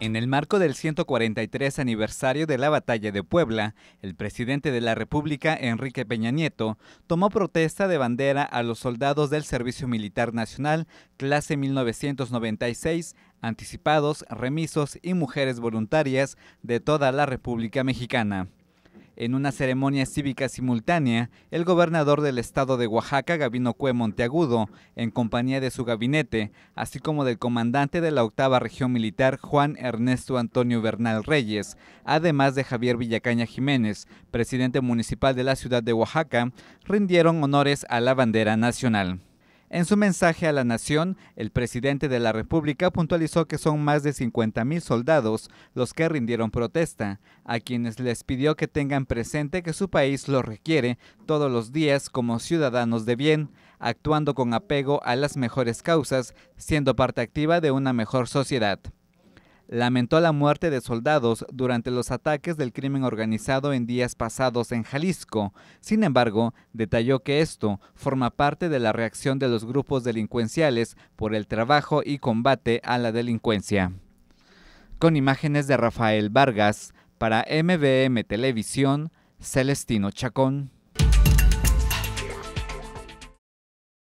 En el marco del 143 aniversario de la Batalla de Puebla, el presidente de la República, Enrique Peña Nieto, tomó protesta de bandera a los soldados del Servicio Militar Nacional, clase 1996, anticipados, remisos y mujeres voluntarias de toda la República Mexicana. En una ceremonia cívica simultánea, el gobernador del estado de Oaxaca, Gabino Cue Monteagudo, en compañía de su gabinete, así como del comandante de la octava región militar, Juan Ernesto Antonio Bernal Reyes, además de Javier Villacaña Jiménez, presidente municipal de la ciudad de Oaxaca, rindieron honores a la bandera nacional. En su mensaje a la nación, el presidente de la República puntualizó que son más de 50.000 soldados los que rindieron protesta, a quienes les pidió que tengan presente que su país los requiere todos los días como ciudadanos de bien, actuando con apego a las mejores causas, siendo parte activa de una mejor sociedad lamentó la muerte de soldados durante los ataques del crimen organizado en días pasados en Jalisco. Sin embargo, detalló que esto forma parte de la reacción de los grupos delincuenciales por el trabajo y combate a la delincuencia. Con imágenes de Rafael Vargas, para MBM Televisión, Celestino Chacón.